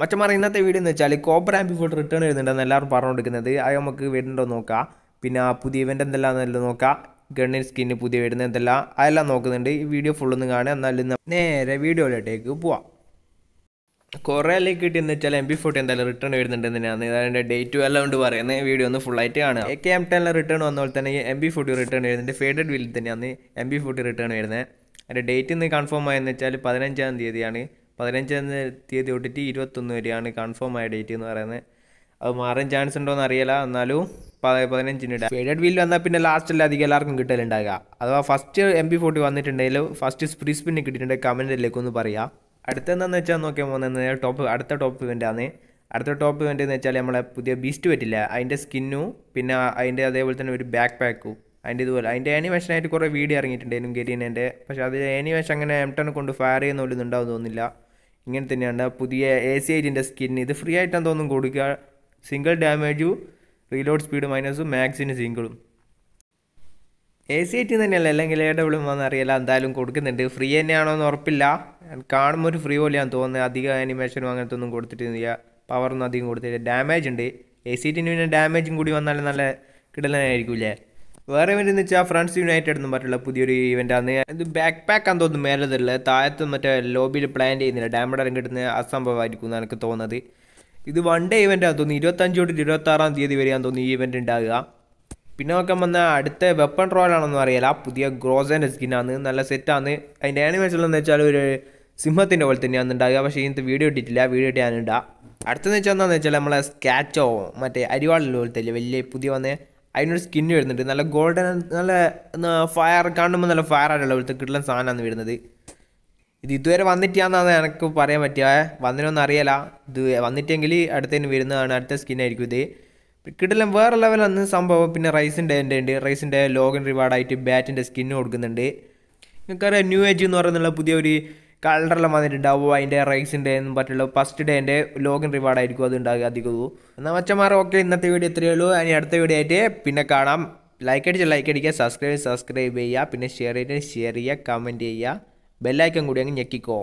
മച്ചന്മാർ ഇന്നത്തെ വീഡിയോ എന്ന് വെച്ചാൽ കോപ്പർ ആംബിഫോൾട്ട് റിട്ടേൺ വരുന്നുണ്ടെന്ന് എല്ലാവരും പറഞ്ഞുകൊടുക്കുന്നത് അത് നമുക്ക് വരുന്നുണ്ടോ നോക്കാം പിന്നെ ആ പുതിയ ഇവൻ്റ് എന്തെല്ലാം എന്നെല്ലാം നോക്കാം ഗണ്ണിൻ സ്കിന് പുതിയ വരുന്ന എന്തെല്ലാം അതെല്ലാം നോക്കുന്നുണ്ട് ഈ വീഡിയോ ഫുള്ളൊന്നും കാണുക എന്നാലും നേരെ വീഡിയോയിലോട്ടേക്ക് പോവാം കുറേ ലൈക്ക് കിട്ടിയെന്ന് വെച്ചാൽ എം ബി ഫോർട്ടി എന്തായാലും റിട്ടേൺ വരുന്നുണ്ട് തന്നെയാണ് അതിൻ്റെ ഡേറ്റ് എല്ലാം കൊണ്ട് പറയുന്നത് വീഡിയോ ഒന്ന് ഫുള്ളായിട്ട് കാണുക A K M ten return വന്ന പോലെ തന്നെ എം ബി ഫോർട്ടി റിട്ടേൺ വരുന്നുണ്ട് ഫേഡഡ് വീലിൽ തന്നെയാണ് എം ബി ഫോർട്ടി റിട്ടേൺ വരുന്നത് അതിൻ്റെ ഡേറ്റ് ഇന്ന് കൺഫേം ആയെന്ന് വെച്ചാൽ പതിനഞ്ചാം തീയതിയാണ് പതിനഞ്ചാം തീയതി തൊട്ടിട്ട് ഇരുപത്തൊന്ന് വരെയാണ് കൺഫേം ആയ ഡേറ്റ് എന്ന് പറയുന്നത് അത് മാറാൻ ചാൻസ് ഉണ്ടോയെന്ന് അറിയില്ല എന്നാലും പതിനഞ്ചിന് ഇടാം എഡഡ് വീൽ വന്നാൽ പിന്നെ ലാസ്റ്റ് അല്ല അധികം എല്ലാവർക്കും കിട്ടലുണ്ടാകുക അഥവാ ഫസ്റ്റ് എം പി ഫോർട്ടി വന്നിട്ടുണ്ടെങ്കിൽ ഫസ്റ്റ് ഫ്രീ സ്പിന്ന് കിട്ടിയിട്ടുണ്ടെങ്കിൽ കമൻറ്റിലേക്ക് ഒന്ന് പറയാം എന്താണെന്ന് വെച്ചാൽ നോക്കിയാൽ പോകുന്നത് ടോപ്പ് അടുത്ത ടോപ്പ് ഇവൻ്റാണ് അടുത്ത ടോപ്പ് ഇവൻ്റ് എന്ന് വെച്ചാൽ നമ്മളെ പുതിയ ബീസ്റ്റ് പറ്റില്ല അതിൻ്റെ സ്കിന്നും പിന്നെ അതിൻ്റെ അതേപോലെ തന്നെ ഒരു ബാക്ക് പാക്കും അതിൻ്റെ ഇതുപോലെ അതിൻ്റെ ആനിമേഷനായിട്ട് കുറേ വീഡിയോ ഇറങ്ങിയിട്ടുണ്ടായിരുന്നു ഗെരീനൻ്റെ പക്ഷേ അതിൽ ആനിമേഷൻ അങ്ങനെ എംടനെ കൊണ്ട് ഫയർ ചെയ്യുന്ന ഒരു ഇതുണ്ടാവും തോന്നുന്നില്ല ഇങ്ങനെ തന്നെയാണ് പുതിയ എ സി ഐറ്റിൻ്റെ സ്കിൻ ഇത് ഫ്രീ ആയിട്ടാണ് തോന്നും കൊടുക്കുക സിംഗിൾ ഡാമേജും റീലോഡ് സ്പീഡ് മൈനസും മാക്സിന് സിംഗിളും എ സി ഐറ്റി തന്നെയല്ല അല്ലെങ്കിൽ എ ഡബ്ല്യൂ എന്നറിയില്ല എന്തായാലും കൊടുക്കുന്നുണ്ട് ഫ്രീ തന്നെയാണോ എന്ന് ഉറപ്പില്ല കാണുമ്പോൾ ഒരു ഫ്രീ പോലെയാണ് തോന്നുന്നത് അധികം ആനിമേഷനും അങ്ങനത്തെ ഒന്നും കൊടുത്തിട്ടില്ല പവറൊന്നും അധികം കൊടുത്തിട്ടില്ല ഡാമേജ് ഉണ്ട് എ സി ഐറ്റിന് പിന്നെ ഡാമേജും കൂടി വന്നാലും നല്ല കിടലനായിരിക്കും ഇല്ലേ വേറെ ഇവന്റ് എന്ന് വെച്ചാൽ ഫ്രണ്ട്സ് യുണൈറ്റഡ് എന്ന് പറഞ്ഞുള്ള പുതിയൊരു ഇവന്റ് ആണ് ഇത് ബാക്ക് പാക്ക് ആണെന്ന് തോന്നുന്നു മേലതല്ല താഴത്ത് മറ്റേ ലോബിയിൽ പ്ലാൻ ചെയ്യുന്നില്ല ഡാമഡ് ഇറങ്ങി കിട്ടുന്ന അസംഭവമായിരിക്കും എന്നാണ് എനിക്ക് തോന്നുന്നത് ഇത് വൺ ഡേ ഇവന്റ് ആണെന്ന് തോന്നുന്നു ഇരുപത്തഞ്ച് തൊട്ട് ഇരുപത്തി ആറാം തീയതി വരെയാണെന്ന് തോന്നുന്നു ഈ ഇവൻ്റ് ഉണ്ടാകുക പിന്നെ നോക്കാൻ വന്നാൽ അടുത്ത വെപ്പൺ റോൾ ആണെന്ന് അറിയില്ല പുതിയ ഗ്രോസ് ആൻഡ് സ്കിൻ ആണ് നല്ല സെറ്റാണ് അതിൻ്റെ ആനിമേഷൻ എന്ന് വെച്ചാൽ ഒരു സിംഹത്തിൻ്റെ പോലെ തന്നെയാണ് ഉണ്ടാകുക പക്ഷേ ഇന്നത്തെ വീഡിയോ ഇട്ടിട്ടില്ല വീഡിയോ ഇട്ട് ഞാനിടാം അടുത്തെന്ന് വെച്ചാൽ എന്താണെന്ന് വെച്ചാൽ നമ്മളെ സ്കാച്ചോ മറ്റേ അരിവാളിൻ്റെ പോലത്തെ വലിയ പുതിയ വന്നേ അതിനൊരു സ്കിന്ന് വരുന്നുണ്ട് നല്ല ഗോൾഡൻ നല്ല ഫയർ കാണുമ്പോൾ നല്ല ഫയർ ആയിട്ടുള്ള ഇവിടുത്തെ കിട്ടുന്ന സാധനമാണ് വരുന്നത് ഇത് ഇതുവരെ വന്നിട്ടാന്നാണ് എനിക്ക് പറയാൻ പറ്റിയ വന്നിനൊന്നും അറിയില്ല ഇത് വന്നിട്ടെങ്കിൽ അടുത്തതിന് വരുന്നതാണ് അടുത്ത സ്കിന്നായിരിക്കും ഇത് കിട്ടില്ല വേറെ ലെവലൊന്ന് സംഭവം പിന്നെ റൈസിൻ്റെ എൻ്റെ ഉണ്ട് റൈസിൻ്റെ ലോഗിൻ റിവാർഡായിട്ട് ബാറ്റിൻ്റെ സ്കിന്ന് കൊടുക്കുന്നുണ്ട് നിങ്ങൾക്കറിയാം ന്യൂ ഏജ് എന്ന് പറയുന്നുള്ള പുതിയ ഒരു കളറെല്ലാം വന്നിട്ടുണ്ടാവും അതിൻ്റെ റൈസിൻ്റെ എന്നും പറ്റുള്ള ഫസ്റ്റ് ഡേ എൻ്റെ ലോഗിൻ റിവാർഡായിരിക്കും അത് ഉണ്ടാകുക അധികവും എന്നാൽ മച്ചന്മാർ ഓക്കെ ഇന്നത്തെ വീഡിയോ ഇത്രയേ ഉള്ളൂ ഇനി അടുത്ത വീഡിയോ ആയിട്ട് പിന്നെ കാണാം ലൈക്ക് അടിച്ച് ലൈക്ക് അടിക്കുക സബ്സ്ക്രൈബ് സബ്സ്ക്രൈബ് ചെയ്യുക പിന്നെ ഷെയർ ചെയ്തിട്ട് ഷെയർ ചെയ്യുക കമൻറ്റ് ചെയ്യുക ബെല്ലൈക്കൻ കൂടി അങ്ങ് ഞെക്കിക്കോ